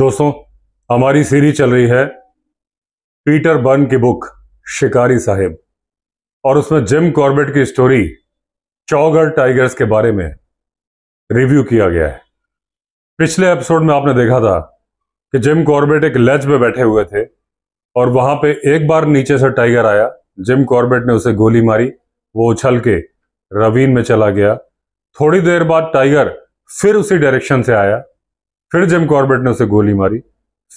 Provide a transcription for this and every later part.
दोस्तों हमारी सीरीज चल रही है पीटर बर्न की बुक शिकारी साहिब और उसमें जिम कॉर्बेट की स्टोरी चौगढ़ टाइगर्स के बारे में रिव्यू किया गया है पिछले एपिसोड में आपने देखा था कि जिम कॉर्बेट एक लज में बैठे हुए थे और वहां पे एक बार नीचे से टाइगर आया जिम कॉर्बेट ने उसे गोली मारी वो उछल के रवीन में चला गया थोड़ी देर बाद टाइगर फिर उसी डायरेक्शन से आया फिर जिम कॉर्बेट ने उसे गोली मारी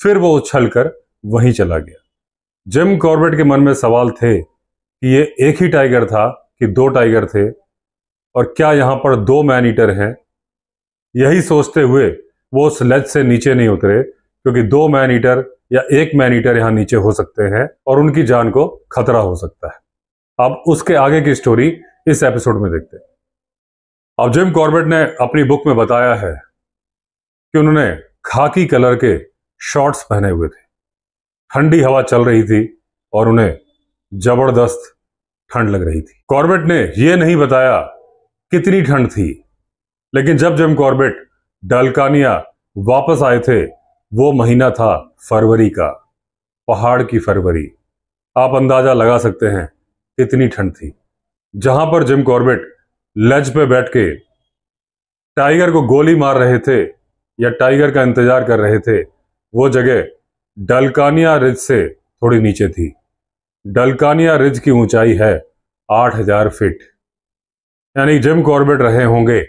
फिर वो उछल कर वहीं चला गया जिम कॉर्बेट के मन में सवाल थे कि ये एक ही टाइगर था कि दो टाइगर थे और क्या यहां पर दो मैन ईटर हैं यही सोचते हुए वो उस लज से नीचे नहीं उतरे क्योंकि दो मैन ईटर या एक मैन ईटर यहां नीचे हो सकते हैं और उनकी जान को खतरा हो सकता है अब उसके आगे की स्टोरी इस एपिसोड में देखते हैं अब जिम कॉर्बेट ने अपनी बुक में बताया है कि उन्होंने खाकी कलर के शॉर्ट्स पहने हुए थे ठंडी हवा चल रही थी और उन्हें जबरदस्त ठंड लग रही थी कॉर्बेट ने यह नहीं बताया कितनी ठंड थी लेकिन जब जिम कॉर्बेट डलकानिया वापस आए थे वो महीना था फरवरी का पहाड़ की फरवरी आप अंदाजा लगा सकते हैं कितनी ठंड थी जहां पर जिम कॉर्बेट लज पे बैठ के टाइगर को गोली मार रहे थे या टाइगर का इंतजार कर रहे थे वो जगह डलकानिया रिज से थोड़ी नीचे थी डलकानिया रिज की ऊंचाई है 8000 फीट यानी जिम कॉर्बेट रहे होंगे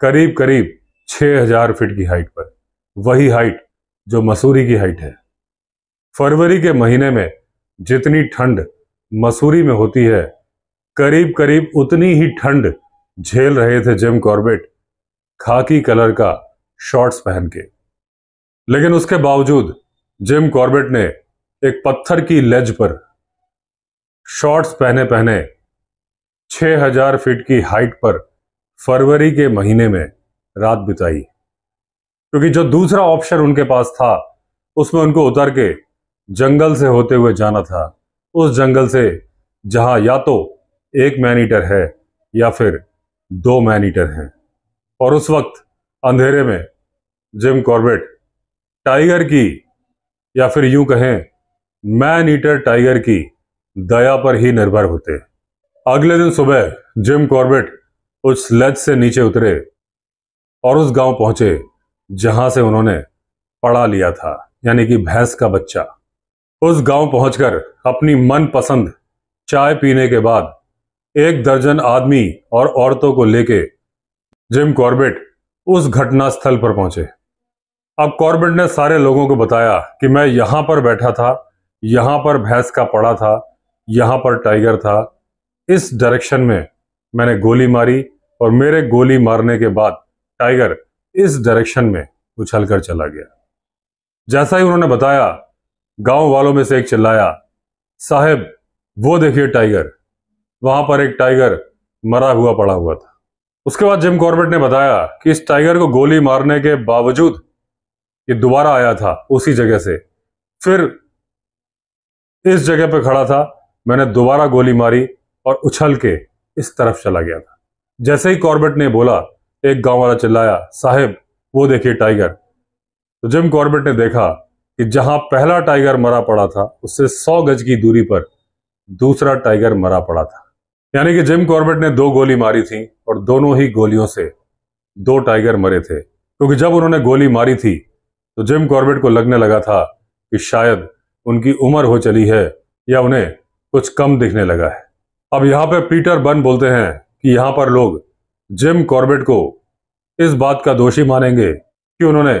करीब करीब 6000 फीट की हाइट पर वही हाइट जो मसूरी की हाइट है फरवरी के महीने में जितनी ठंड मसूरी में होती है करीब करीब उतनी ही ठंड झेल रहे थे जिम कॉर्बेट खाकी कलर का शॉर्ट्स पहन के लेकिन उसके बावजूद जिम कॉर्बेट ने एक पत्थर की लेज पर शॉर्ट्स पहने पहने 6000 फीट की हाइट पर फरवरी के महीने में रात बिताई क्योंकि जो दूसरा ऑप्शन उनके पास था उसमें उनको उतर के जंगल से होते हुए जाना था उस जंगल से जहां या तो एक मैनीटर है या फिर दो मैनीटर हैं और उस वक्त अंधेरे में जिम कॉर्बेट टाइगर की या फिर यूं कहें मैन ईटर टाइगर की दया पर ही निर्भर होते अगले दिन सुबह जिम कॉर्बेट उस लज से नीचे उतरे और उस गांव पहुंचे जहां से उन्होंने पढ़ा लिया था यानी कि भैंस का बच्चा उस गांव पहुंचकर अपनी मनपसंद चाय पीने के बाद एक दर्जन आदमी और औरतों को लेके जिम कॉर्बेट उस घटना स्थल पर पहुंचे अब कॉर्बेट ने सारे लोगों को बताया कि मैं यहां पर बैठा था यहां पर भैंस का पड़ा था यहां पर टाइगर था इस डायरेक्शन में मैंने गोली मारी और मेरे गोली मारने के बाद टाइगर इस डायरेक्शन में उछल कर चला गया जैसा ही उन्होंने बताया गांव वालों में से एक चिल्लाया साहेब वो देखिए टाइगर वहां पर एक टाइगर मरा हुआ पड़ा हुआ था उसके बाद जिम कॉर्बेट ने बताया कि इस टाइगर को गोली मारने के बावजूद ये दोबारा आया था उसी जगह से फिर इस जगह पे खड़ा था मैंने दोबारा गोली मारी और उछल के इस तरफ चला गया था जैसे ही कॉर्बेट ने बोला एक गांव वाला चिल्लाया साहेब वो देखिए टाइगर तो जिम कॉर्बेट ने देखा कि जहां पहला टाइगर मरा पड़ा था उससे सौ गज की दूरी पर दूसरा टाइगर मरा पड़ा था यानी कि जिम कॉर्बेट ने दो गोली मारी थी और दोनों ही गोलियों से दो टाइगर मरे थे क्योंकि जब उन्होंने गोली मारी थी तो जिम कॉर्बेट को लगने लगा था कि शायद उनकी उम्र हो चली है या उन्हें कुछ कम दिखने लगा है अब यहाँ पर पीटर बन बोलते हैं कि यहाँ पर लोग जिम कॉर्बेट को इस बात का दोषी मानेंगे कि उन्होंने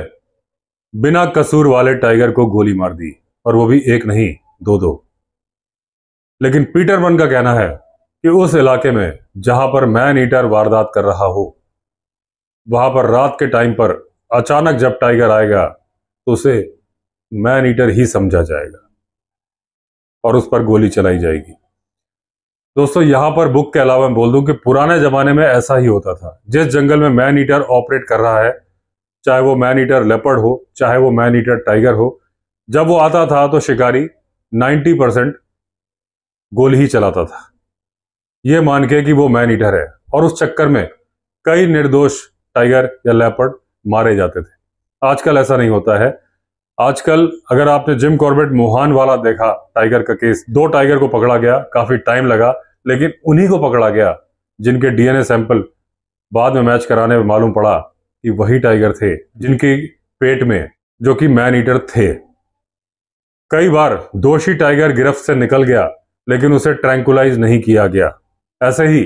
बिना कसूर वाले टाइगर को गोली मार दी और वो भी एक नहीं दो दो लेकिन पीटर बन का कहना है कि उस इलाके में जहां पर मैन ईटर वारदात कर रहा हो वहां पर रात के टाइम पर अचानक जब टाइगर आएगा तो उसे मैन ईटर ही समझा जाएगा और उस पर गोली चलाई जाएगी दोस्तों यहां पर बुक के अलावा मैं बोल दूं कि पुराने जमाने में ऐसा ही होता था जिस जंगल में मैन ईटर ऑपरेट कर रहा है चाहे वो मैन ईटर लेपर्ड हो चाहे वो मैन ईटर टाइगर हो जब वो आता था तो शिकारी 90 परसेंट गोली ही चलाता था ये मान के कि वो मैन ईटर है और उस चक्कर में कई निर्दोष टाइगर या लेपर्ड मारे जाते थे आजकल ऐसा नहीं होता है आजकल अगर आपने जिम कॉर्बेट मोहान वाला देखा टाइगर का केस दो टाइगर को पकड़ा गया काफी टाइम लगा लेकिन उन्हीं को पकड़ा गया जिनके डीएनए सैंपल बाद में मैच कराने में मालूम पड़ा कि वही टाइगर थे जिनके पेट में जो कि मैन ईटर थे कई बार दोषी टाइगर गिरफ्त से निकल गया लेकिन उसे ट्रैंकुलाइज नहीं किया गया ऐसे ही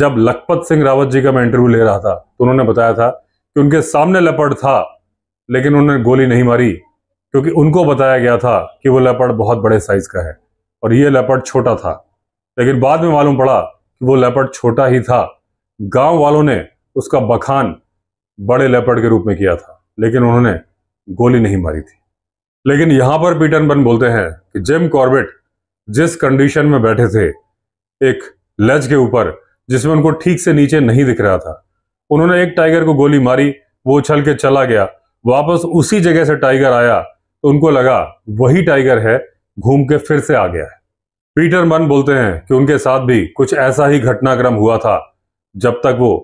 जब लखपत सिंह रावत जी का मैं इंटरव्यू ले रहा था तो उन्होंने बताया था कि उनके सामने लेपर्ड था लेकिन उन्होंने गोली नहीं मारी क्योंकि उनको बताया गया था कि वो लेपर्ड बहुत बड़े साइज का है और ये लेपर्ड छोटा था लेकिन बाद में मालूम पड़ा कि वो लेपर्ड छोटा ही था गांव वालों ने उसका बखान बड़े लेपर्ड के रूप में किया था लेकिन उन्होंने गोली नहीं मारी थी लेकिन यहां पर पीटन बन बोलते हैं कि जिम कॉर्बेट जिस कंडीशन में बैठे थे एक लज के ऊपर जिसमें उनको ठीक से नीचे नहीं दिख रहा था उन्होंने एक टाइगर को गोली मारी वो उछल के चला गया वापस उसी जगह से टाइगर आया तो उनको लगा वही टाइगर है घूम के फिर से आ गया है पीटर मन बोलते हैं कि उनके साथ भी कुछ ऐसा ही घटनाक्रम हुआ था जब तक वो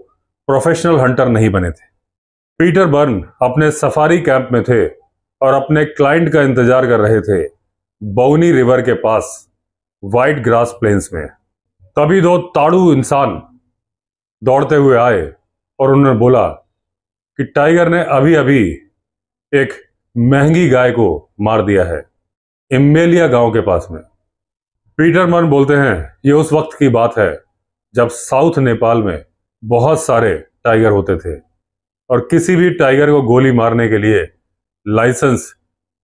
प्रोफेशनल हंटर नहीं बने थे पीटर बर्न अपने सफारी कैंप में थे और अपने क्लाइंट का इंतजार कर रहे थे बौनी रिवर के पास वाइट ग्रास प्लेन्स में तभी दो ताड़ू इंसान दौड़ते हुए आए और उन्होंने बोला कि टाइगर ने अभी अभी एक महंगी गाय को मार दिया है इमेलिया गांव के पास में पीटर मन बोलते हैं ये उस वक्त की बात है जब साउथ नेपाल में बहुत सारे टाइगर होते थे और किसी भी टाइगर को गोली मारने के लिए लाइसेंस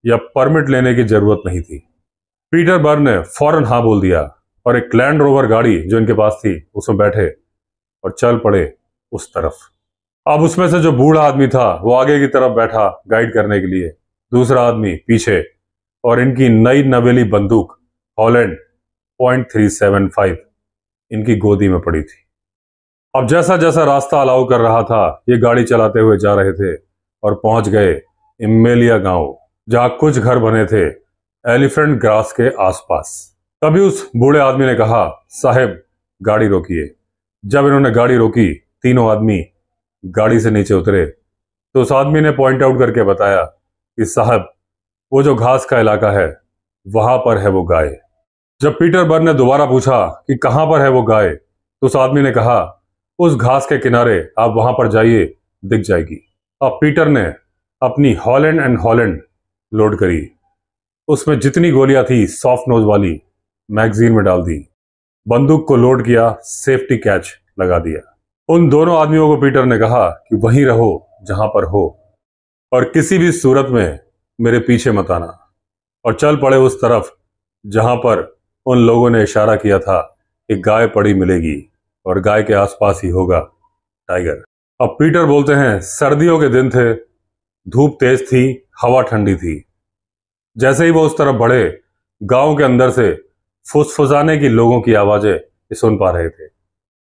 या परमिट लेने की जरूरत नहीं थी पीटर बर्न ने फौरन हाँ बोल दिया और एक लैंड रोवर गाड़ी जो इनके पास थी उसमें बैठे और चल पड़े उस तरफ अब उसमें से जो बूढ़ा आदमी था वो आगे की तरफ बैठा गाइड करने के लिए दूसरा आदमी पीछे और इनकी नई नवेली बंदूक Holland point three seven five इनकी गोदी में पड़ी थी अब जैसा जैसा रास्ता अलाउ कर रहा था ये गाड़ी चलाते हुए जा रहे थे और पहुंच गए इमेलिया गांव जहां कुछ घर बने थे एलिफेंट ग्रास के आसपास तभी उस बूढ़े आदमी ने कहा साहेब गाड़ी रोकिए जब इन्होंने गाड़ी रोकी तीनों आदमी गाड़ी से नीचे उतरे तो उस आदमी ने पॉइंट आउट करके बताया कि साहब वो जो घास का इलाका है वहां पर है वो गाय जब पीटर बर्न ने दोबारा पूछा कि कहाँ पर है वो गाय तो उस आदमी ने कहा उस घास के किनारे आप वहां पर जाइए दिख जाएगी अब पीटर ने अपनी हॉलैंड एंड हॉलैंड लोड करी उसमें जितनी गोलियां थी सॉफ्ट नोज वाली मैगजीन में डाल दी बंदूक को लोड किया सेफ्टी कैच लगा दिया उन दोनों आदमियों को पीटर ने कहा कि वहीं रहो जहां पर हो और किसी भी सूरत में मेरे पीछे मत आना और चल पड़े उस तरफ जहां पर उन लोगों ने इशारा किया था कि गाय पड़ी मिलेगी और गाय के आसपास ही होगा टाइगर अब पीटर बोलते हैं सर्दियों के दिन थे धूप तेज थी हवा ठंडी थी जैसे ही वो उस तरफ बढ़े गांव के अंदर से फुसफुसाने की लोगों की आवाजें सुन पा रहे थे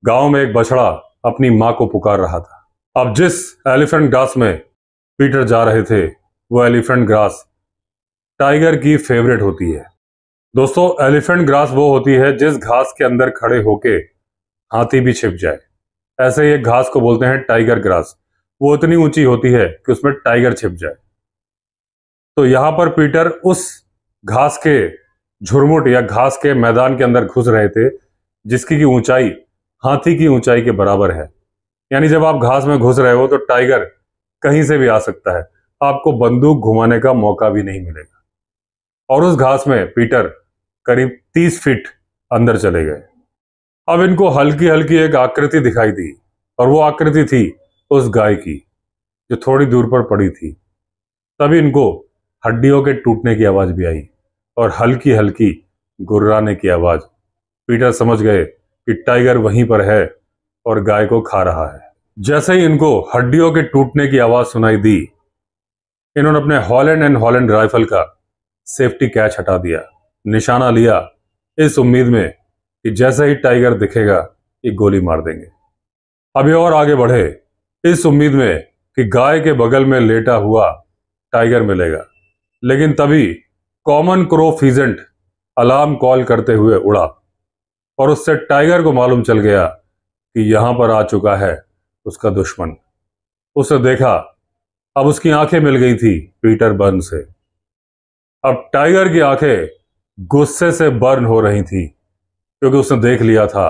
गांव में एक बछड़ा अपनी माँ को पुकार रहा था अब जिस एलिफेंट ग्रास में पीटर जा रहे थे वो एलिफेंट ग्रास टाइगर की फेवरेट होती है दोस्तों एलिफेंट ग्रास वो होती है जिस घास के अंदर खड़े होके हाथी भी छिप जाए ऐसे ही एक घास को बोलते हैं टाइगर ग्रास वो इतनी ऊंची होती है कि उसमें टाइगर छिप जाए तो यहां पर पीटर उस घास के झुरमुट या घास के मैदान के अंदर घुस रहे थे जिसकी की ऊंचाई हाथी की ऊंचाई के बराबर है यानी जब आप घास में घुस रहे हो तो टाइगर कहीं से भी आ सकता है आपको बंदूक घुमाने का मौका भी नहीं मिलेगा और उस घास में पीटर करीब तीस फीट अंदर चले गए अब इनको हल्की हल्की एक आकृति दिखाई दी और वो आकृति थी उस गाय की जो थोड़ी दूर पर पड़ी थी तभी इनको हड्डियों के टूटने की आवाज भी आई और हल्की हल्की गुर्राने की आवाज पीटर समझ गए कि टाइगर वहीं पर है और गाय को खा रहा है जैसे ही इनको हड्डियों के टूटने की आवाज सुनाई दी इन्होंने अपने हॉलैंड एंड हॉलैंड राइफल का सेफ्टी कैच हटा दिया निशाना लिया इस उम्मीद में कि जैसे ही टाइगर दिखेगा एक गोली मार देंगे अभी और आगे बढ़े इस उम्मीद में कि गाय के बगल में लेटा हुआ टाइगर मिलेगा लेकिन तभी common crow pheasant alarm call करते हुए उड़ा और उससे टाइगर को मालूम चल गया कि यहां पर आ चुका है उसका दुश्मन उसने देखा अब उसकी आंखें मिल गई थी पीटर बर्न से अब टाइगर की आंखें गुस्से से बर्न हो रही थी क्योंकि उसने देख लिया था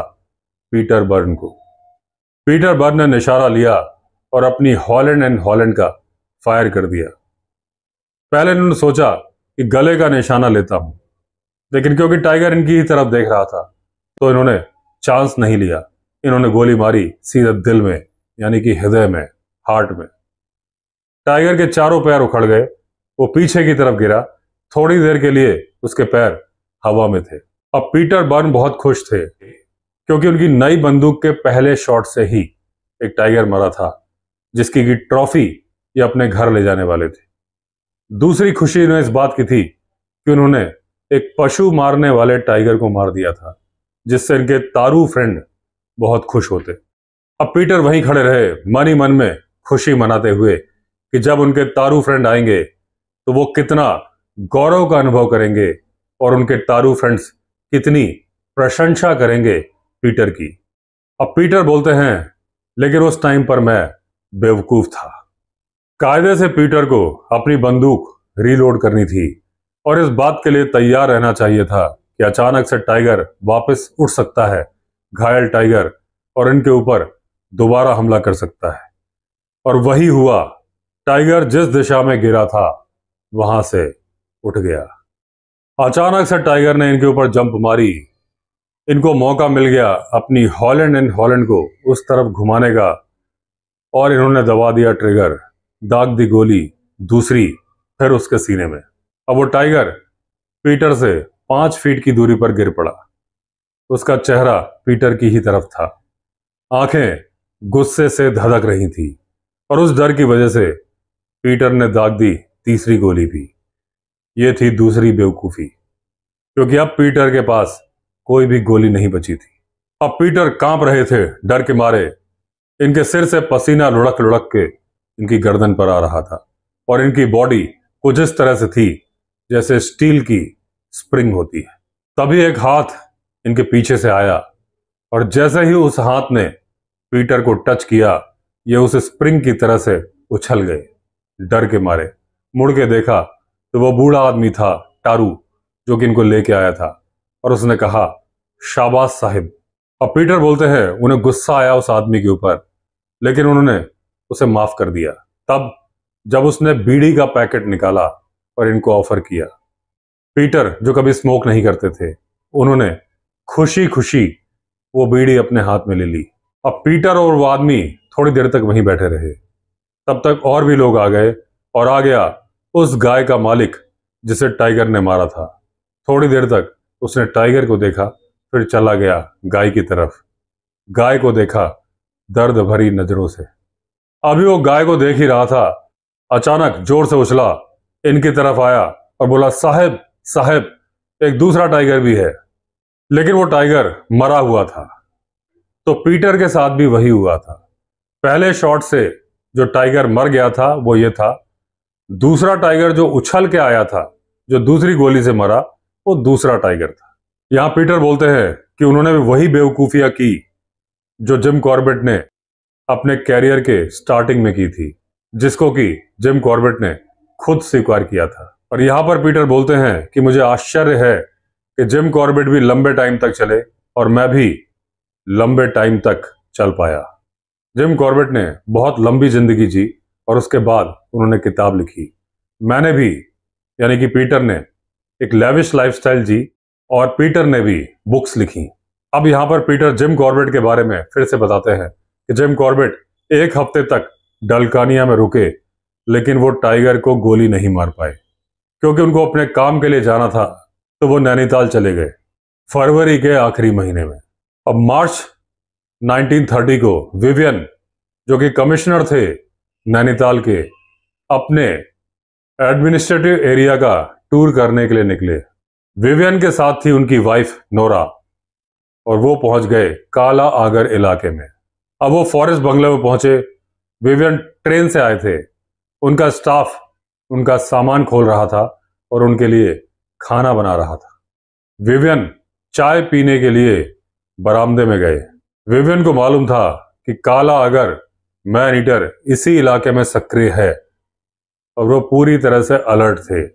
पीटर बर्न को पीटर बर्न ने निशारा लिया और अपनी हॉलैंड एंड हॉलैंड का फायर कर दिया पहले उन्होंने सोचा कि गले का निशाना लेता हूं लेकिन क्योंकि टाइगर इनकी ही तरफ देख रहा था तो इन्होंने चांस नहीं लिया इन्होंने गोली मारी सीधे दिल में यानी कि हृदय में हार्ट में टाइगर के चारों पैर उखड़ गए वो पीछे की तरफ गिरा थोड़ी देर के लिए उसके पैर हवा में थे अब पीटर बर्न बहुत खुश थे क्योंकि उनकी नई बंदूक के पहले शॉट से ही एक टाइगर मरा था जिसकी की ट्रॉफी ये अपने घर ले जाने वाले थे दूसरी खुशी उन्हें इस बात की थी कि उन्होंने एक पशु मारने वाले टाइगर को मार दिया था जिससे इनके तारू फ्रेंड बहुत खुश होते अब पीटर वहीं खड़े रहे मन ही मन में खुशी मनाते हुए कि जब उनके तारू फ्रेंड आएंगे तो वो कितना गौरव का अनुभव करेंगे और उनके तारू फ्रेंड्स कितनी प्रशंसा करेंगे पीटर की अब पीटर बोलते हैं लेकिन उस टाइम पर मैं बेवकूफ था कायदे से पीटर को अपनी बंदूक रीलोड करनी थी और इस बात के लिए तैयार रहना चाहिए था कि अचानक से टाइगर वापस उठ सकता है घायल टाइगर और इनके ऊपर दोबारा हमला कर सकता है और वही हुआ टाइगर जिस दिशा में गिरा था वहां से उठ गया अचानक से टाइगर ने इनके ऊपर जंप मारी इनको मौका मिल गया अपनी हॉलैंड एंड हॉलैंड को उस तरफ घुमाने का और इन्होंने दबा दिया ट्रिगर दाग दी गोली दूसरी फिर उसके सीने में अब वो टाइगर पीटर से पांच फीट की दूरी पर गिर पड़ा उसका चेहरा पीटर की ही तरफ था आंखें गुस्से से धधक रही थी और उस डर की वजह से पीटर ने दाग दी तीसरी गोली भी ये थी दूसरी बेवकूफ़ी क्योंकि अब पीटर के पास कोई भी गोली नहीं बची थी अब पीटर कांप रहे थे डर के मारे इनके सिर से पसीना लुढ़क लुढ़क के इनकी गर्दन पर आ रहा था और इनकी बॉडी कुछ इस तरह से थी जैसे स्टील की स्प्रिंग होती है तभी एक हाथ इनके पीछे से आया और जैसे ही उस हाथ ने पीटर को टच किया ये उस स्प्रिंग की तरह से उछल गए डर के मारे मुड़ के देखा तो वह बूढ़ा आदमी था टारू जो कि इनको लेके आया था और उसने कहा शाबाश साहिब अब पीटर बोलते हैं उन्हें गुस्सा आया उस आदमी के ऊपर लेकिन उन्होंने उसे माफ कर दिया तब जब उसने बीड़ी का पैकेट निकाला और इनको ऑफर किया पीटर जो कभी स्मोक नहीं करते थे उन्होंने खुशी खुशी वो बीड़ी अपने हाथ में ले ली अब पीटर और वो आदमी थोड़ी देर तक वहीं बैठे रहे तब तक और भी लोग आ गए और आ गया उस गाय का मालिक जिसे टाइगर ने मारा था थोड़ी देर तक उसने टाइगर को देखा फिर चला गया गाय की तरफ गाय को देखा दर्द भरी नजरों से अभी वो गाय को देख ही रहा था अचानक जोर से उछला इनकी तरफ आया और बोला साहेब साहेब एक दूसरा टाइगर भी है लेकिन वो टाइगर मरा हुआ था तो पीटर के साथ भी वही हुआ था पहले शॉट से जो टाइगर मर गया था वो ये था दूसरा टाइगर जो उछल के आया था जो दूसरी गोली से मरा वो दूसरा टाइगर था यहां पीटर बोलते हैं कि उन्होंने भी वही बेवकूफिया की जो जिम कॉर्बेट ने अपने कैरियर के स्टार्टिंग में की थी जिसको कि जिम कॉर्बेट ने खुद स्वीकार किया था और यहाँ पर पीटर बोलते हैं कि मुझे आश्चर्य है कि जिम कॉर्बेट भी लंबे टाइम तक चले और मैं भी लंबे टाइम तक चल पाया जिम कॉर्बेट ने बहुत लंबी जिंदगी जी और उसके बाद उन्होंने किताब लिखी मैंने भी यानी कि पीटर ने एक लेविश लाइफस्टाइल जी और पीटर ने भी बुक्स लिखी अब यहाँ पर पीटर जिम कॉर्बेट के बारे में फिर से बताते हैं कि जिम कॉर्बेट एक हफ्ते तक डलकानिया में रुके लेकिन वो टाइगर को गोली नहीं मार पाए क्योंकि उनको अपने काम के लिए जाना था तो वो नैनीताल चले गए फरवरी के आखिरी महीने में अब मार्च 1930 को विवियन जो कि कमिश्नर थे नैनीताल के अपने एडमिनिस्ट्रेटिव एरिया का टूर करने के लिए निकले विवियन के साथ थी उनकी वाइफ नोरा और वो पहुंच गए काला आगर इलाके में अब वो फॉरेस्ट बंगले में पहुंचे विवियन ट्रेन से आए थे उनका स्टाफ उनका सामान खोल रहा था और उनके लिए खाना बना रहा था विवियन चाय पीने के लिए बरामदे में गए विवियन को मालूम था कि काला अगर मैन ईटर इसी इलाके में सक्रिय है और वो पूरी तरह से अलर्ट थे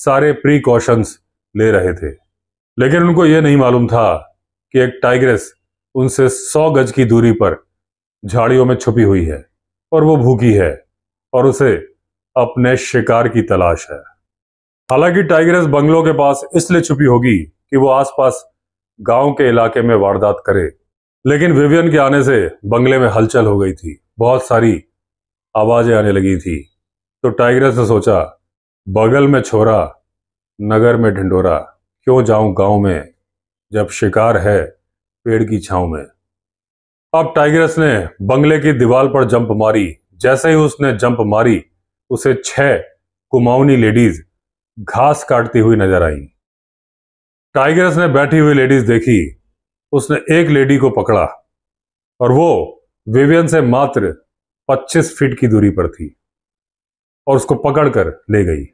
सारे प्रीकॉशंस ले रहे थे लेकिन उनको यह नहीं मालूम था कि एक टाइग्रेस उनसे सौ गज की दूरी पर झाड़ियों में छुपी हुई है और वो भूखी है और उसे अपने शिकार की तलाश है हालांकि टाइगरेस बंगलों के पास इसलिए छुपी होगी कि वो आसपास गांव के इलाके में वारदात करे लेकिन विवियन के आने से बंगले में हलचल हो गई थी बहुत सारी आवाजें आने लगी थी तो टाइगरेस ने सोचा बगल में छोरा नगर में ढिंडोरा क्यों जाऊं गांव में जब शिकार है पेड़ की छांव में अब टाइगरस ने बंगले की दीवार पर जंप मारी जैसे ही उसने जंप मारी उसे छह कुमाऊनी लेडीज घास काटती हुई नजर आई टाइगरस ने बैठी हुई लेडीज देखी उसने एक लेडी को पकड़ा और वो विवियन से मात्र 25 फीट की दूरी पर थी और उसको पकड़कर ले गई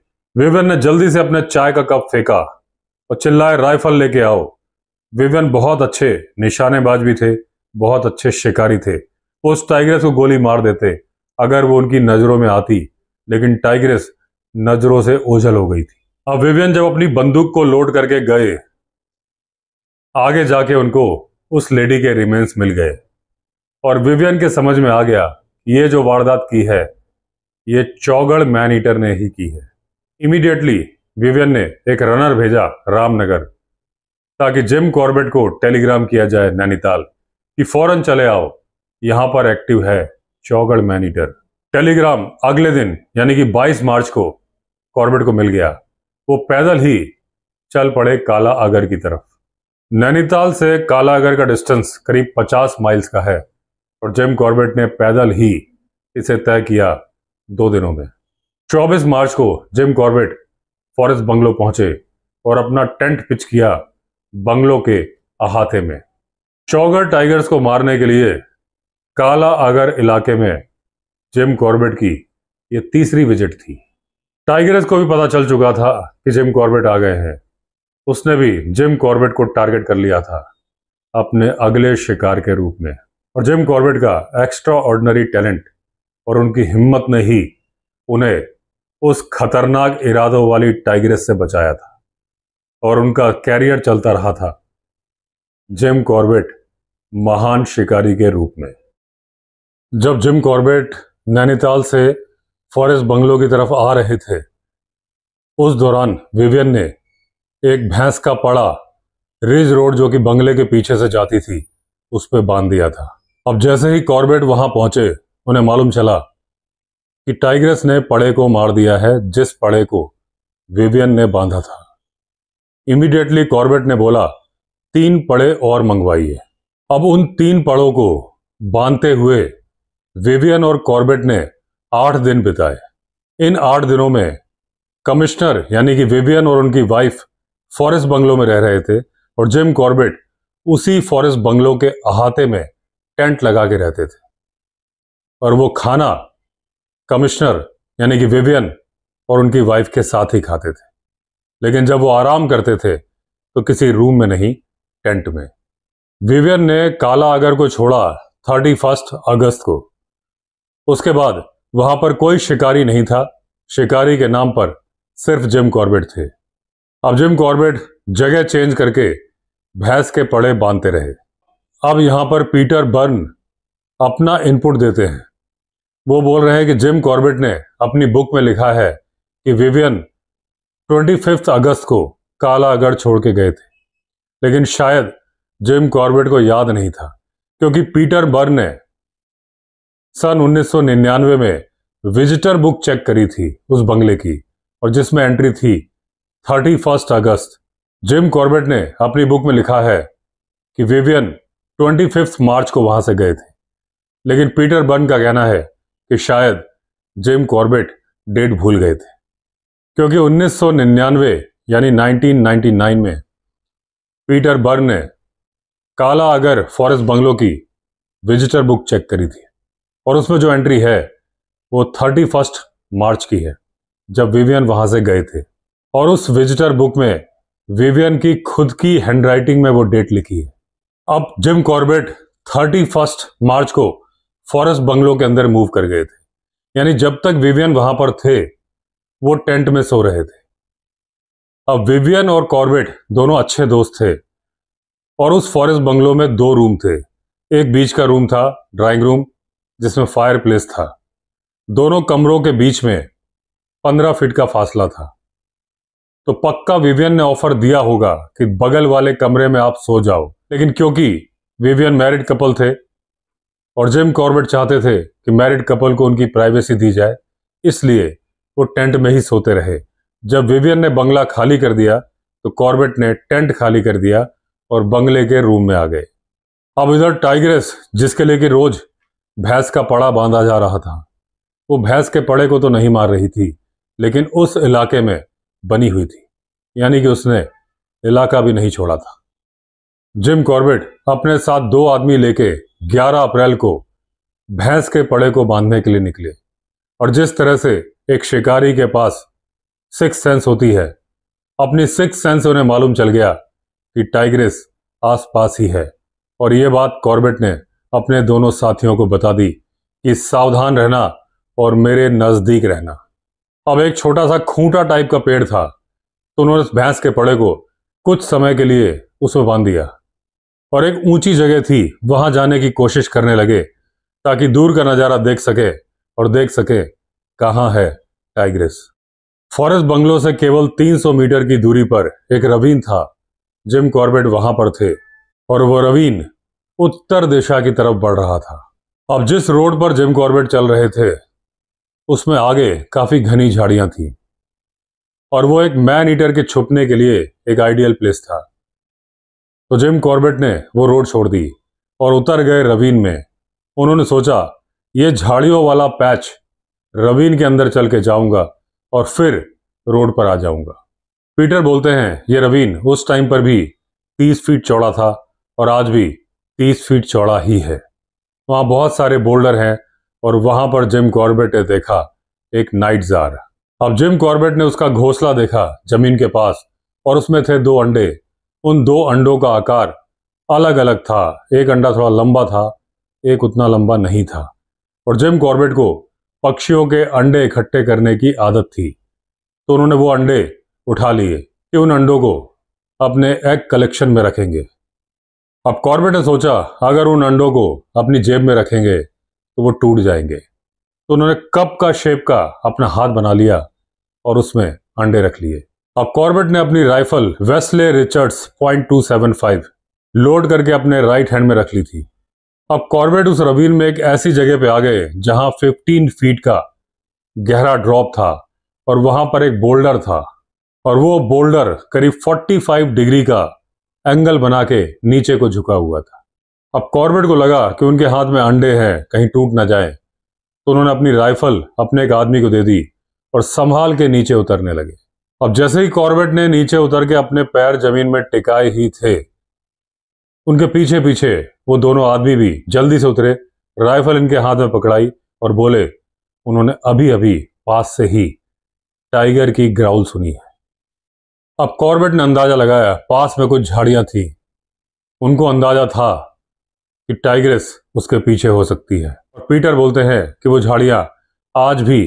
विवियन ने जल्दी से अपने चाय का कप फेंका और चिल्लाए राइफल लेके आओ विवियन बहुत अच्छे निशानेबाज भी थे बहुत अच्छे शिकारी थे उस टाइग्रेस को गोली मार देते अगर वो उनकी नज़रों में आती लेकिन टाइग्रेस नज़रों से ओझल हो गई थी अब विवियन जब अपनी बंदूक को लोड करके गए आगे जाके उनको उस लेडी के रिमेन्स मिल गए और विवियन के समझ में आ गया ये जो वारदात की है ये चौगड़ मैन ईटर ने ही की है इमीडिएटली विवियन ने एक रनर भेजा रामनगर ताकि जिम कॉर्बेट को टेलीग्राम किया जाए नैनीताल कि फौरन चले आओ यहां पर एक्टिव है चौगढ़ मैनीटर टेलीग्राम अगले दिन यानी कि 22 मार्च को कॉर्बेट को मिल गया वो पैदल ही चल पड़े काला आगर की तरफ नैनीताल से काला आगर का डिस्टेंस करीब 50 माइल्स का है और जेम कॉर्बेट ने पैदल ही इसे तय किया दो दिनों में 24 मार्च को जेम कॉर्बेट फॉरेस्ट बंगलो पहुंचे और अपना टेंट पिच किया बंगलो के अहाते में चौगड़ टाइगर्स को मारने के लिए काला आगर इलाके में जिम कॉर्बेट की ये तीसरी विजिट थी टाइगर्स को भी पता चल चुका था कि जिम कॉर्बेट आ गए हैं उसने भी जिम कॉर्बेट को टारगेट कर लिया था अपने अगले शिकार के रूप में और जिम कॉर्बेट का एक्स्ट्रा ऑर्डनरी टैलेंट और उनकी हिम्मत ने ही उन्हें उस खतरनाक इरादों वाली टाइगरस से बचाया था और उनका कैरियर चलता रहा था जिम कॉर्बेट महान शिकारी के रूप में जब जिम कॉर्बेट नैनीताल से फॉरेस्ट बंगलों की तरफ आ रहे थे उस दौरान विवियन ने एक भैंस का पड़ा रिज रोड जो कि बंगले के पीछे से जाती थी उस पर बांध दिया था अब जैसे ही कॉर्बेट वहां पहुंचे उन्हें मालूम चला कि टाइग्रेस ने पड़े को मार दिया है जिस पड़े को विवियन ने बांधा था इमीडिएटली कॉर्बेट ने बोला तीन पड़े और मंगवाइए अब उन तीन पड़ों को बांधते हुए विवियन और कॉर्बेट ने आठ दिन बिताए इन आठ दिनों में कमिश्नर यानी कि विवियन और उनकी वाइफ फॉरेस्ट बंगलों में रह रहे थे और जिम कॉर्बेट उसी फॉरेस्ट बंगलों के अहाते में टेंट लगा के रहते थे और वो खाना कमिश्नर यानी कि विवियन और उनकी वाइफ के साथ ही खाते थे लेकिन जब वो आराम करते थे तो किसी रूम में नहीं टेंट में विवियन ने काला अगर को छोड़ा थर्टी फर्स्ट अगस्त को उसके बाद वहां पर कोई शिकारी नहीं था शिकारी के नाम पर सिर्फ जिम कॉर्बेट थे अब जिम कॉर्बेट जगह चेंज करके भैंस के पड़े बांधते रहे अब यहाँ पर पीटर बर्न अपना इनपुट देते हैं वो बोल रहे हैं कि जिम कॉर्बेट ने अपनी बुक में लिखा है कि विवियन ट्वेंटी फिफ्थ अगस्त को कालागढ़ छोड़ के गए थे लेकिन शायद जिम कॉर्बेट को याद नहीं था क्योंकि पीटर बर्न ने सन 1999 में विजिटर बुक चेक करी थी उस बंगले की और जिसमें एंट्री थी थर्टी फर्स्ट अगस्त जिम कॉर्बेट ने अपनी बुक में लिखा है कि विवियन ट्वेंटी फिफ्थ मार्च को वहां से गए थे लेकिन पीटर बर्न का कहना है कि शायद जिम कॉर्बेट डेट भूल गए थे क्योंकि 1999 यानी 1999 में पीटर बर्न ने काला अगर फॉरेस्ट बंगलों की विजिटर बुक चेक करी थी और उसमें जो एंट्री है वो थर्टी फर्स्ट मार्च की है जब विवियन वहां से गए थे और उस विजिटर बुक में विवियन की खुद की हैंडराइटिंग में वो डेट लिखी है अब Jim Corbett thirty first March को फॉरेस्ट बंगलों के अंदर मूव कर गए थे यानी जब तक विवियन वहां पर थे वो टेंट में सो रहे थे अब विवियन और कॉर्बेट दोनों अच्छे दोस्त थे और उस फॉरेस्ट बंगलों में दो रूम थे एक बीच का रूम था ड्राइंग रूम जिसमें फायर प्लेस था दोनों कमरों के बीच में पंद्रह फीट का फासला था तो पक्का विवियन ने ऑफर दिया होगा कि बगल वाले कमरे में आप सो जाओ लेकिन क्योंकि विवियन मैरिड कपल थे और जिम कॉर्बेट चाहते थे कि मैरिड कपल को उनकी प्राइवेसी दी जाए इसलिए वो टेंट में ही सोते रहे जब विवियन ने बंगला खाली कर दिया तो कॉर्बेट ने टेंट खाली कर दिया और बंगले के रूम में आ गए अब इधर टाइग्रेस जिसके लिए कि रोज भैंस का पड़ा बांधा जा रहा था वो भैंस के पड़े को तो नहीं मार रही थी लेकिन उस इलाके में बनी हुई थी यानी कि उसने इलाका भी नहीं छोड़ा था जिम कॉर्बेट अपने साथ दो आदमी लेके 11 अप्रैल को भैंस के पड़े को बांधने के लिए निकले और जिस तरह से एक शिकारी के पास सिक्स सेंस होती है अपनी सिक्स सेंस उन्हें मालूम चल गया कि टाइग्रेस आसपास ही है और ये बात कॉर्बेट ने अपने दोनों साथियों को बता दी कि सावधान रहना और मेरे नज़दीक रहना अब एक छोटा सा खूंटा टाइप का पेड़ था तो उन्होंने भैंस के पड़े को कुछ समय के लिए उसमें बांध दिया और एक ऊंची जगह थी वहां जाने की कोशिश करने लगे ताकि दूर का नज़ारा देख सके और देख सके कहाँ है टाइग्रेस फॉरेस्ट बंगलों से केवल 300 मीटर की दूरी पर एक रवीन था जिम कॉर्बेट वहां पर थे और वो रवीन उत्तर दिशा की तरफ बढ़ रहा था अब जिस रोड पर जिम कॉर्बेट चल रहे थे उसमें आगे काफी घनी झाड़ियां थी और वो एक मैन ईटर के छुपने के लिए एक आइडियल प्लेस था तो जिम कॉर्बेट ने वो रोड छोड़ दी और उतर गए रवीन में उन्होंने सोचा ये झाड़ियों वाला पैच रवीन के अंदर चल के जाऊंगा और फिर रोड पर आ जाऊंगा पीटर बोलते हैं ये रवीन उस टाइम पर भी तीस फीट चौड़ा था और आज भी तीस फीट चौड़ा ही है वहाँ बहुत सारे बोल्डर हैं और वहाँ पर जिम कॉर्बेट ने देखा एक नाइट जार अब जिम कॉर्बेट ने उसका घोंसला देखा जमीन के पास और उसमें थे दो अंडे उन दो अंडों का आकार अलग अलग था एक अंडा थोड़ा लंबा था एक उतना लंबा नहीं था और जिम कॉर्बेट को पक्षियों के अंडे इकट्ठे करने की आदत थी तो उन्होंने वो अंडे उठा लिए कि उन अंडों को अपने एग कलेक्शन में रखेंगे अब कॉर्बेट ने सोचा अगर उन अंडों को अपनी जेब में रखेंगे तो वो टूट जाएंगे तो उन्होंने कप का शेप का अपना हाथ बना लिया और उसमें अंडे रख लिए अब कॉर्बेट ने अपनी rifle Wesley Richards point two seven five load करके अपने राइट हैंड में रख ली थी अब कॉर्बेट उस रवीन में एक ऐसी जगह पे आ गए जहां 15 फीट का गहरा ड्रॉप था और वहां पर एक बोल्डर था और वो बोल्डर करीब 45 डिग्री का एंगल बना के नीचे को झुका हुआ था अब कॉर्बेट को लगा कि उनके हाथ में अंडे हैं कहीं टूट ना जाए तो उन्होंने अपनी राइफल अपने एक आदमी को दे दी और संभाल के नीचे उतरने लगे अब जैसे ही कॉर्बेट ने नीचे उतर के अपने पैर जमीन में टिकाए ही थे उनके पीछे पीछे वो दोनों आदमी भी जल्दी से उतरे राइफल इनके हाथ में पकड़ाई और बोले उन्होंने अभी अभी पास से ही टाइगर की ग्राउल सुनी है अब कॉर्बेट ने अंदाज़ा लगाया पास में कुछ झाड़ियाँ थीं उनको अंदाज़ा था कि टाइग्रेस उसके पीछे हो सकती है और पीटर बोलते हैं कि वो झाड़ियाँ आज भी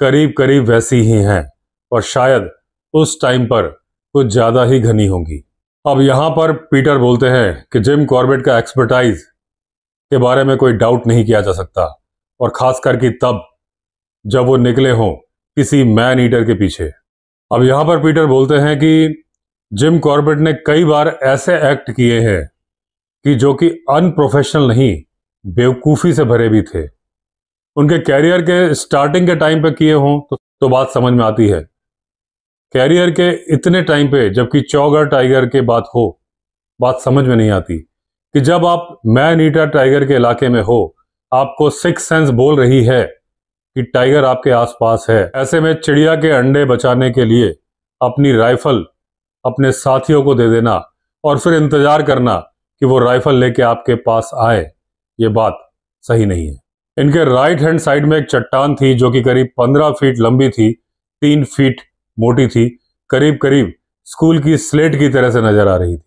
करीब करीब वैसी ही हैं और शायद उस टाइम पर कुछ ज़्यादा ही घनी होंगी अब यहाँ पर पीटर बोलते हैं कि जिम कॉर्बेट का एक्सपर्टाइज के बारे में कोई डाउट नहीं किया जा सकता और ख़ास करके तब जब वो निकले हों किसी मैन ईटर के पीछे अब यहाँ पर पीटर बोलते हैं कि जिम कॉर्बेट ने कई बार ऐसे एक्ट किए हैं कि जो कि अनप्रोफेशनल नहीं बेवकूफ़ी से भरे भी थे उनके कैरियर के स्टार्टिंग के टाइम पे किए हों तो, तो बात समझ में आती है कैरियर के इतने टाइम पे जबकि चौगर टाइगर के बात हो बात समझ में नहीं आती कि जब आप ईटर टाइगर के इलाके में हो आपको सिक्स सेंस बोल रही है कि टाइगर आपके आसपास है ऐसे में चिड़िया के अंडे बचाने के लिए अपनी राइफल अपने साथियों को दे देना और फिर इंतजार करना कि वो राइफल लेके आपके पास आए ये बात सही नहीं है इनके राइट हैंड साइड में एक चट्टान थी जो कि करीब पंद्रह फीट लंबी थी तीन फीट मोटी थी करीब करीब स्कूल की स्लेट की तरह से नजर आ रही थी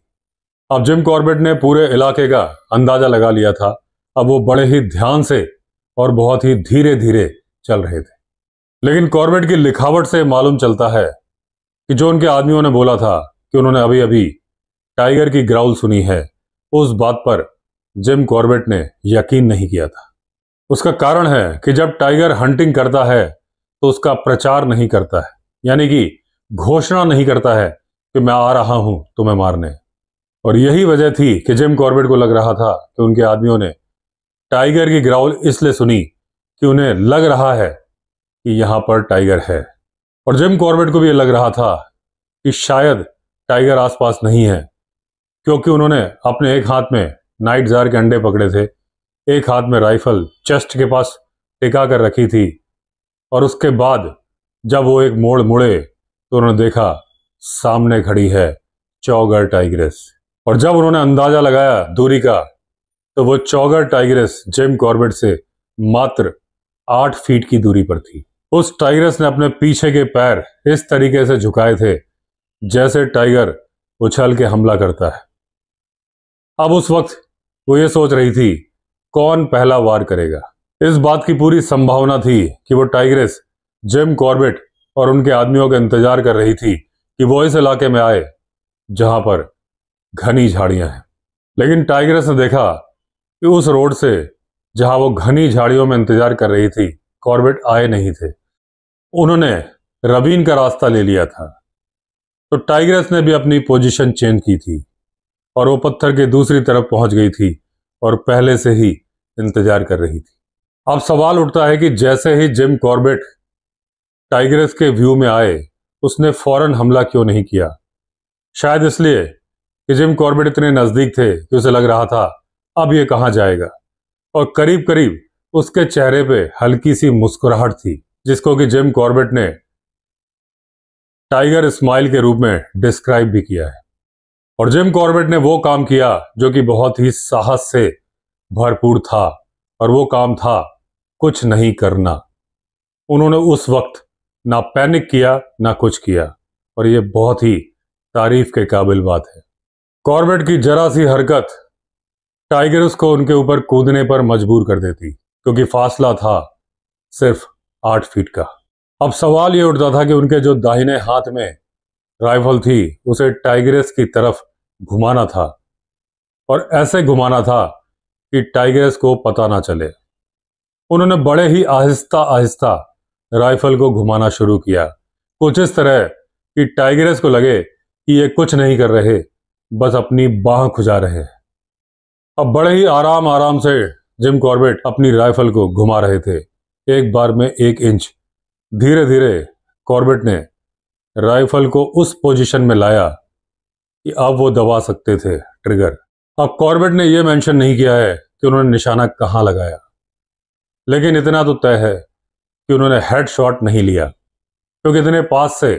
अब जिम कॉर्बेट ने पूरे इलाके का अंदाजा लगा लिया था अब वो बड़े ही ध्यान से और बहुत ही धीरे धीरे चल रहे थे लेकिन कॉर्बेट की लिखावट से मालूम चलता है कि जो उनके आदमियों ने बोला था कि उन्होंने अभी अभी टाइगर की ग्राउल सुनी है उस बात पर जिम कॉर्बेट ने यकीन नहीं किया था उसका कारण है कि जब टाइगर हंटिंग करता है तो उसका प्रचार नहीं करता है यानी कि घोषणा नहीं करता है कि मैं आ रहा हूं तुम्हें मारने और यही वजह थी कि जिम कॉर्बेट को लग रहा था कि उनके आदमियों ने टाइगर की ग्राउल इसलिए सुनी कि उन्हें लग रहा है कि यहां पर टाइगर है और जिम कॉर्बेट को भी यह लग रहा था कि शायद टाइगर आसपास नहीं है क्योंकि उन्होंने अपने एक हाथ में नाइट जार के अंडे पकड़े थे एक हाथ में राइफल चेस्ट के पास टिका कर रखी थी और उसके बाद जब वो एक मोड़ मुड़े तो उन्होंने देखा सामने खड़ी है चौगर टाइग्रेस और जब उन्होंने अंदाजा लगाया दूरी का तो वो चौगर टाइग्रेस जिम कॉर्बेट से मात्र आठ फीट की दूरी पर थी उस टाइगरस ने अपने पीछे के पैर इस तरीके से झुकाए थे जैसे टाइगर उछल के हमला करता है अब उस वक्त वो ये सोच रही थी कौन पहला वार करेगा इस बात की पूरी संभावना थी कि वो टाइग्रेस जिम कॉर्बेट और उनके आदमियों का इंतजार कर रही थी कि वो इस इलाके में आए जहां पर घनी झाड़ियां हैं लेकिन टाइग्रेस ने देखा कि उस रोड से जहां वो घनी झाड़ियों में इंतजार कर रही थी कॉर्बेट आए नहीं थे उन्होंने रवीन का रास्ता ले लिया था तो टाइग्रेस ने भी अपनी पोजीशन चेंज की थी और वो पत्थर के दूसरी तरफ पहुंच गई थी और पहले से ही इंतजार कर रही थी अब सवाल उठता है कि जैसे ही जिम कॉर्बेट टाइगरस के व्यू में आए उसने फौरन हमला क्यों नहीं किया शायद इसलिए कि जिम कॉर्बेट इतने नज़दीक थे कि उसे लग रहा था अब ये कहाँ जाएगा और करीब करीब उसके चेहरे पे हल्की सी मुस्कुराहट थी जिसको कि जिम कॉर्बेट ने टाइगर स्माइल के रूप में डिस्क्राइब भी किया है और जिम कॉर्बेट ने वो काम किया जो कि बहुत ही साहस से भरपूर था और वो काम था कुछ नहीं करना उन्होंने उस वक्त ना पैनिक किया ना कुछ किया और ये बहुत ही तारीफ के काबिल बात है कॉर्बेट की जरा सी हरकत टाइगर उसको उनके ऊपर कूदने पर मजबूर कर देती क्योंकि फासला था सिर्फ आठ फीट का अब सवाल ये उठता था कि उनके जो दाहिने हाथ में राइफल थी उसे टाइगरस की तरफ घुमाना था और ऐसे घुमाना था कि टाइगरस को पता ना चले उन्होंने बड़े ही आहिस्ता आहिस्ता राइफल को घुमाना शुरू किया कुछ इस तरह कि टाइगरस को लगे कि ये कुछ नहीं कर रहे बस अपनी बाह खुजा रहे हैं अब बड़े ही आराम आराम से जिम कॉर्बेट अपनी राइफल को घुमा रहे थे एक बार में एक इंच धीरे धीरे कॉर्बेट ने राइफल को उस पोजीशन में लाया कि अब वो दबा सकते थे ट्रिगर अब कॉर्बेट ने यह मेंशन नहीं किया है कि उन्होंने निशाना कहाँ लगाया लेकिन इतना तो तय है कि उन्होंने हेड शॉट नहीं लिया क्योंकि इतने पास से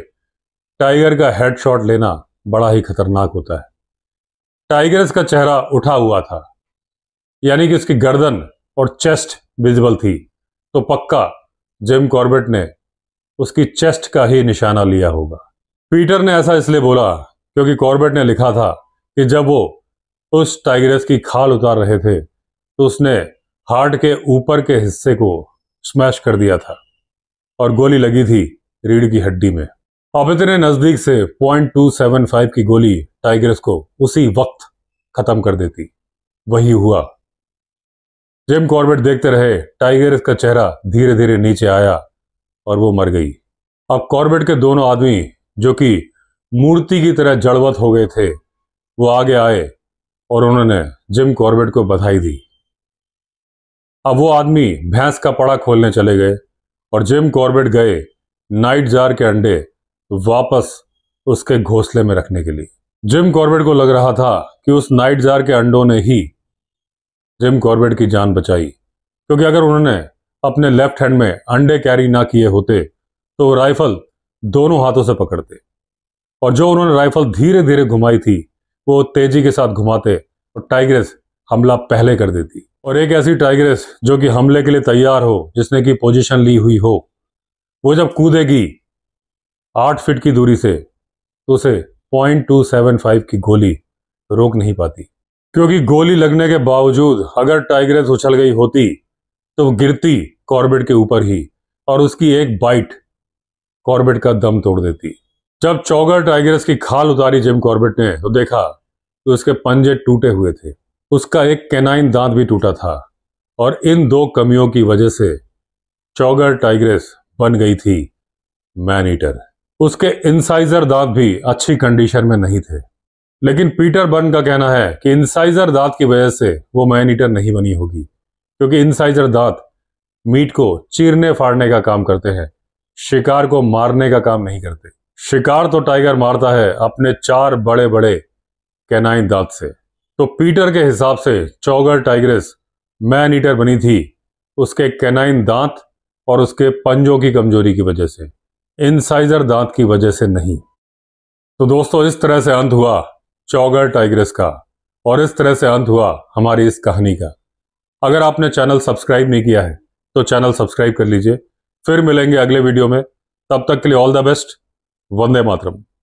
टाइगर का हेड शॉट लेना बड़ा ही खतरनाक होता है टाइगर्स का चेहरा उठा हुआ था यानी कि उसकी गर्दन और चेस्ट विजिबल थी तो पक्का जिम कॉर्बेट ने उसकी चेस्ट का ही निशाना लिया होगा पीटर ने ऐसा इसलिए बोला क्योंकि कॉर्बेट ने लिखा था कि जब वो उस टाइगरस की खाल उतार रहे थे तो उसने हार्ट के ऊपर के हिस्से को स्मैश कर दिया था और गोली लगी थी रीढ़ की हड्डी में आबिद ने नज़दीक से 0.275 की गोली टाइगर्स को उसी वक्त खत्म कर देती वही हुआ जिम कॉर्बेट देखते रहे टाइगर्स का चेहरा धीरे धीरे नीचे आया और वो मर गई अब कॉर्बेट के दोनों आदमी जो कि मूर्ति की तरह जड़वत हो गए थे वो आगे आए और उन्होंने जिम कॉर्बेट को बधाई दी अब वो आदमी भैंस का पड़ा खोलने चले गए और जिम कॉर्बेट गए नाइट जार के अंडे वापस उसके घोंसले में रखने के लिए जिम कॉर्बेट को लग रहा था कि उस नाइट जार के अंडों ने ही जिम कॉर्बेट की जान बचाई क्योंकि अगर उन्होंने अपने लेफ्ट हैंड में अंडे कैरी ना किए होते तो वो राइफल दोनों हाथों से पकड़ते और जो उन्होंने राइफल धीरे धीरे घुमाई थी वो तेजी के साथ घुमाते और टाइग्रेस हमला पहले कर देती और एक ऐसी टाइग्रेस जो कि हमले के लिए तैयार हो जिसने की पोजिशन ली हुई हो वो जब कूदेगी आठ फीट की दूरी से तो उसे पॉइंट टू सेवन फाइव की गोली रोक नहीं पाती क्योंकि गोली लगने के बावजूद अगर टाइग्रेस उछल गई होती तो गिरती कॉर्बेट के ऊपर ही और उसकी एक बाइट कॉर्बेट का दम तोड़ देती जब चौगर टाइग्रेस की खाल उतारी जिम कॉर्बेट ने तो देखा कि उसके पंजे टूटे हुए थे उसका एक कैनाइन दांत भी टूटा था और इन दो कमियों की वजह से चौगर टाइग्रेस बन गई थी मैन उसके इंसाइजर दांत भी अच्छी कंडीशन में नहीं थे लेकिन पीटर बर्न का कहना है कि इंसाइजर दांत की वजह से वो मैन ईटर नहीं बनी होगी क्योंकि इंसाइजर दांत मीट को चीरने फाड़ने का काम करते हैं शिकार को मारने का काम नहीं करते शिकार तो टाइगर मारता है अपने चार बड़े बड़े कैनाइन दांत से तो पीटर के हिसाब से चौगर टाइग्रेस मैन ईटर बनी थी उसके कैनाइन दांत और उसके पंजों की कमजोरी की वजह से इनसाइजर दांत की वजह से नहीं तो दोस्तों इस तरह से अंत हुआ चौगर टाइग्रेस का और इस तरह से अंत हुआ हमारी इस कहानी का अगर आपने चैनल सब्सक्राइब नहीं किया है तो चैनल सब्सक्राइब कर लीजिए फिर मिलेंगे अगले वीडियो में तब तक के लिए ऑल द बेस्ट वंदे मातरम